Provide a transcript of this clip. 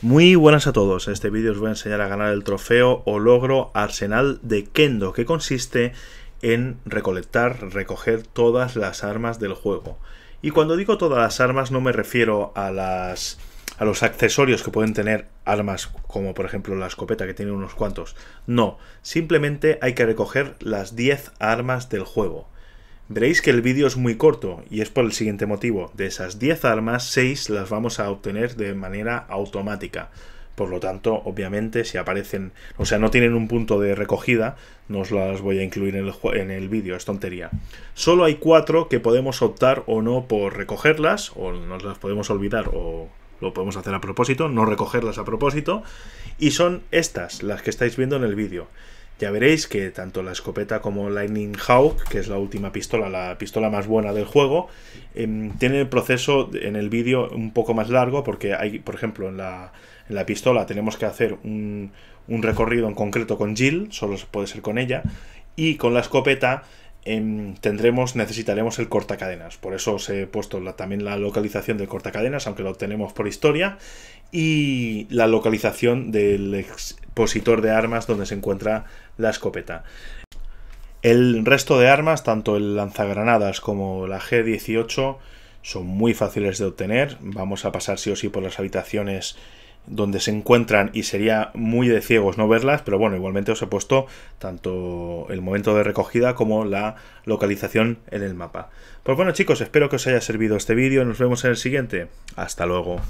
Muy buenas a todos, en este vídeo os voy a enseñar a ganar el trofeo o logro Arsenal de Kendo, que consiste en recolectar, recoger todas las armas del juego. Y cuando digo todas las armas no me refiero a las a los accesorios que pueden tener armas como por ejemplo la escopeta que tiene unos cuantos. No, simplemente hay que recoger las 10 armas del juego. Veréis que el vídeo es muy corto y es por el siguiente motivo. De esas 10 armas, 6 las vamos a obtener de manera automática. Por lo tanto, obviamente, si aparecen, o sea, no tienen un punto de recogida, no las voy a incluir en el, en el vídeo, es tontería. Solo hay 4 que podemos optar o no por recogerlas, o nos las podemos olvidar, o lo podemos hacer a propósito, no recogerlas a propósito, y son estas, las que estáis viendo en el vídeo. Ya veréis que tanto la escopeta como Lightning Hawk, que es la última pistola, la pistola más buena del juego, em, tiene el proceso en el vídeo un poco más largo porque hay, por ejemplo, en la, pistola tenemos que hacer un, recorrido en concreto con Jill, solo se puede ser con ella, y con la escopeta em, tendremos, necesitaremos el cortacadenas. Por eso os he puesto también la localización del cortacadenas, aunque lo tenemos por historia, y la localización del de armas donde se encuentra la escopeta. El resto de armas, tanto el lanzagranadas como la G18, son muy fáciles de obtener. Vamos a pasar sí o sí por las habitaciones donde se encuentran y sería muy de ciegos no verlas, pero bueno, igualmente os he puesto tanto el momento de recogida como la localización en el mapa. Pues bueno chicos, espero que os haya servido este vídeo, nos vemos en el siguiente. Hasta luego.